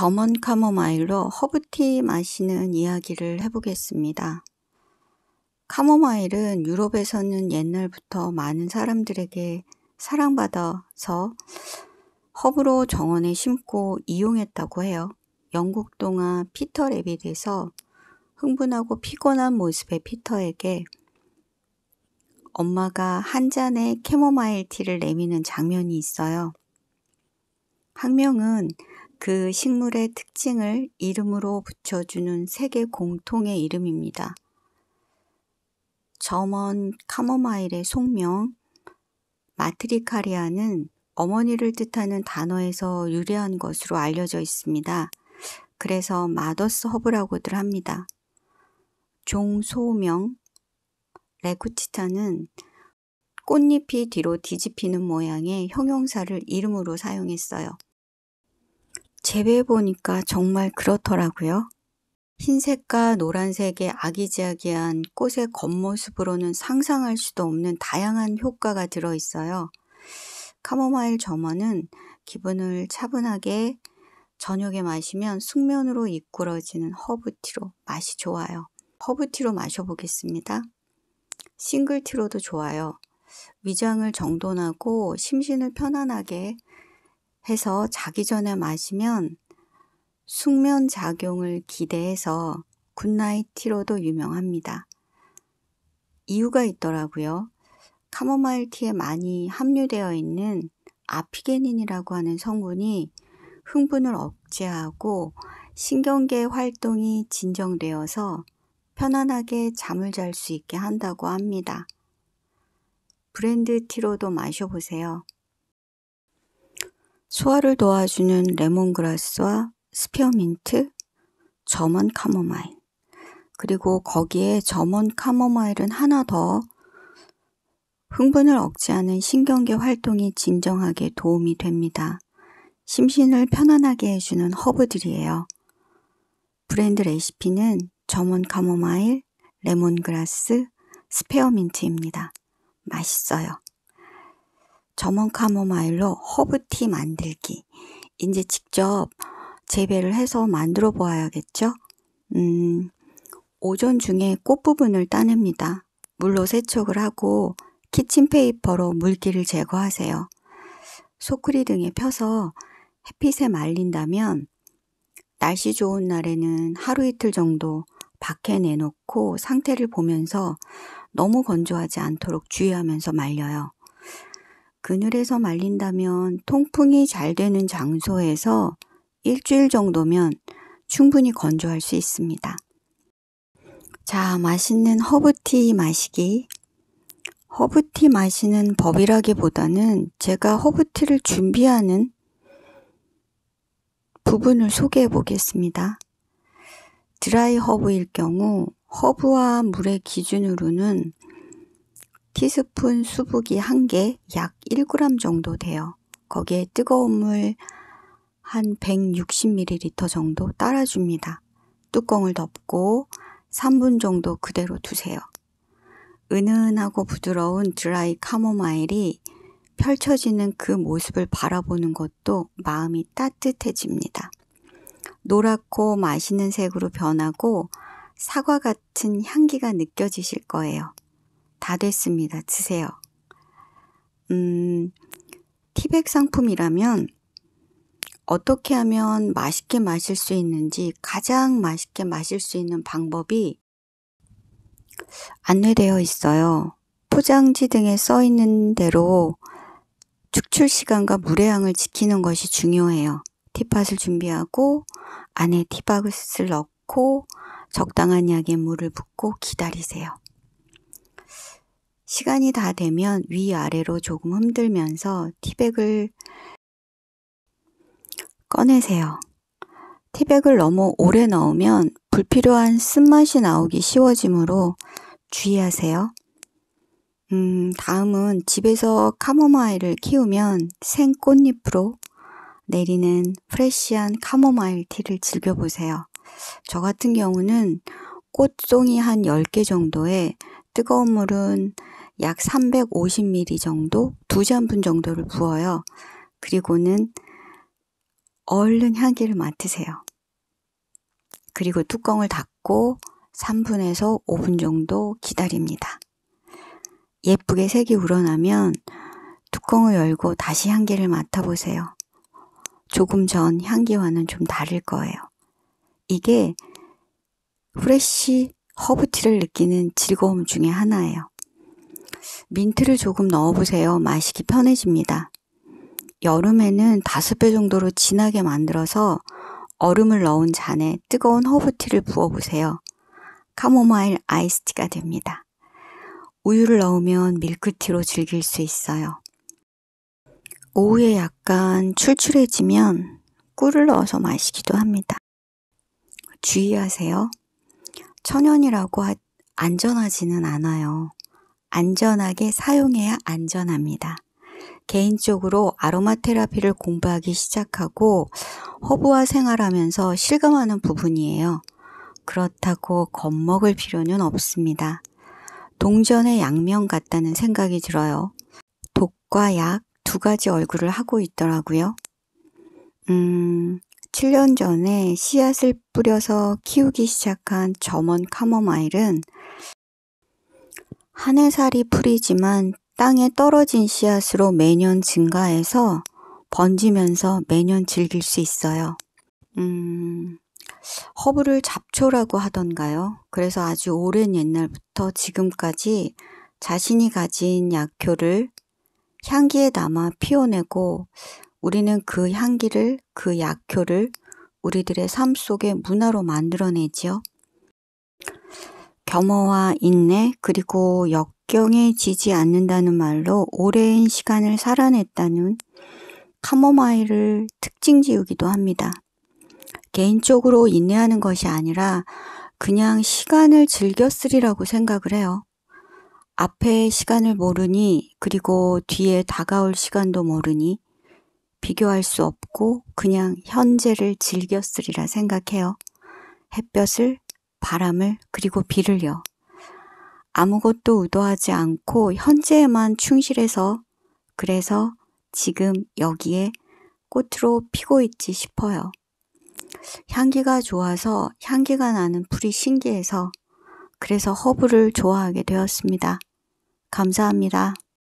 점원 카모마일로 허브티 마시는 이야기를 해보겠습니다. 카모마일은 유럽에서는 옛날부터 많은 사람들에게 사랑받아서 허브로 정원에 심고 이용했다고 해요. 영국 동화 피터 랩빗에서 흥분하고 피곤한 모습의 피터에게 엄마가 한 잔의 캐모마일 티를 내미는 장면이 있어요. 학명은 그 식물의 특징을 이름으로 붙여주는 세계 공통의 이름입니다. 점원 카모마일의 속명, 마트리카리아는 어머니를 뜻하는 단어에서 유래한 것으로 알려져 있습니다. 그래서 마더스 허브라고들 합니다. 종소명, 레쿠치타는 꽃잎이 뒤로 뒤집히는 모양의 형용사를 이름으로 사용했어요. 재배해보니까 정말 그렇더라고요. 흰색과 노란색의 아기자기한 꽃의 겉모습으로는 상상할 수도 없는 다양한 효과가 들어있어요. 카모마일 점원은 기분을 차분하게 저녁에 마시면 숙면으로 이끌어지는 허브티로 맛이 좋아요. 허브티로 마셔보겠습니다. 싱글티로도 좋아요. 위장을 정돈하고 심신을 편안하게 해서 자기 전에 마시면 숙면 작용을 기대해서 굿나잇 티로도 유명합니다. 이유가 있더라고요. 카모마일 티에 많이 함유되어 있는 아피게닌이라고 하는 성분이 흥분을 억제하고 신경계 활동이 진정되어서 편안하게 잠을 잘 수 있게 한다고 합니다. 브랜드 티로도 마셔보세요. 소화를 도와주는 레몬그라스와 스페어민트, 점원 카모마일. 그리고 거기에 점원 카모마일은 하나 더 흥분을 억제하는 신경계 활동이 진정하게 도움이 됩니다. 심신을 편안하게 해주는 허브들이에요. 브랜드 레시피는 점원 카모마일, 레몬그라스, 스페어민트입니다. 맛있어요. 점원 카모마일로 허브티 만들기. 이제 직접 재배를 해서 만들어 보아야겠죠? 음, 오전 중에 꽃 부분을 따냅니다. 물로 세척을 하고 키친페이퍼로 물기를 제거하세요. 소크리 등에 펴서 햇빛에 말린다면 날씨 좋은 날에는 하루 이틀 정도 밖에 내놓고 상태를 보면서 너무 건조하지 않도록 주의하면서 말려요. 그늘에서 말린다면 통풍이 잘 되는 장소에서 일주일 정도면 충분히 건조할 수 있습니다. 자, 맛있는 허브티 마시기. 허브티 마시는 법이라기보다는 제가 허브티를 준비하는 부분을 소개해 보겠습니다. 드라이 허브일 경우 허브와 물의 기준으로는 티스푼 수북이 한 개 약 1g 정도 돼요. 거기에 뜨거운 물 한 160ml 정도 따라줍니다. 뚜껑을 덮고 3분 정도 그대로 두세요. 은은하고 부드러운 드라이 카모마일이 펼쳐지는 그 모습을 바라보는 것도 마음이 따뜻해집니다. 노랗고 맛있는 색으로 변하고 사과 같은 향기가 느껴지실 거예요. 다 됐습니다. 드세요. 음, 티백 상품이라면 어떻게 하면 맛있게 마실 수 있는지 가장 맛있게 마실 수 있는 방법이 안내되어 있어요. 포장지 등에 써 있는 대로 축출 시간과 물의 양을 지키는 것이 중요해요. 티팟을 준비하고 안에 티박을 넣고 적당한 양의 물을 붓고 기다리세요. 시간이 다 되면 위아래로 조금 흔들면서 티백을 꺼내세요. 티백을 너무 오래 넣으면 불필요한 쓴맛이 나오기 쉬워지므로 주의하세요. 음, 다음은 집에서 카모마일을 키우면 생 꽃잎으로 내리는 프레쉬한 카모마일 티를 즐겨보세요. 저 같은 경우는 꽃송이 한 10개 정도에 뜨거운 물은 약 350ml 정도 두 잔분 정도를 부어요. 그리고는 얼른 향기를 맡으세요. 그리고 뚜껑을 닫고 3분에서 5분 정도 기다립니다. 예쁘게 색이 우러나면 뚜껑을 열고 다시 향기를 맡아보세요. 조금 전 향기와는 좀 다를 거예요. 이게 프레쉬 허브티를 느끼는 즐거움 중에 하나예요. 민트를 조금 넣어보세요. 마시기 편해집니다. 여름에는 다섯 배 정도로 진하게 만들어서 얼음을 넣은 잔에 뜨거운 허브티를 부어보세요. 카모마일 아이스티가 됩니다. 우유를 넣으면 밀크티로 즐길 수 있어요. 오후에 약간 출출해지면 꿀을 넣어서 마시기도 합니다. 주의하세요. 천연이라고 안전하지는 않아요. 안전하게 사용해야 안전합니다. 개인적으로 아로마 테라피를 공부하기 시작하고 허브와 생활하면서 실감하는 부분이에요. 그렇다고 겁먹을 필요는 없습니다. 동전의 양면 같다는 생각이 들어요. 독과 약 두 가지 얼굴을 하고 있더라고요. 음, 7년 전에 씨앗을 뿌려서 키우기 시작한 점원 카모마일은 한해살이 풀이지만 땅에 떨어진 씨앗으로 매년 증가해서 번지면서 매년 즐길 수 있어요. 음, 허브를 잡초라고 하던가요? 그래서 아주 오랜 옛날부터 지금까지 자신이 가진 약효를 향기에 담아 피워내고 우리는 그 향기를, 그 약효를 우리들의 삶 속의 문화로 만들어내지요. 겸허와 인내 그리고 역경에 지지 않는다는 말로 오랜 시간을 살아냈다는 카모마일을 특징 지우기도 합니다. 개인적으로 인내하는 것이 아니라 그냥 시간을 즐겼으리라고 생각을 해요. 앞에 시간을 모르니 그리고 뒤에 다가올 시간도 모르니 비교할 수 없고 그냥 현재를 즐겼으리라 생각해요. 햇볕을 바람을 그리고 비를요. 아무것도 의도하지 않고 현재에만 충실해서 그래서 지금 여기에 꽃으로 피고 있지 싶어요. 향기가 좋아서 향기가 나는 풀이 신기해서 그래서 허브를 좋아하게 되었습니다. 감사합니다.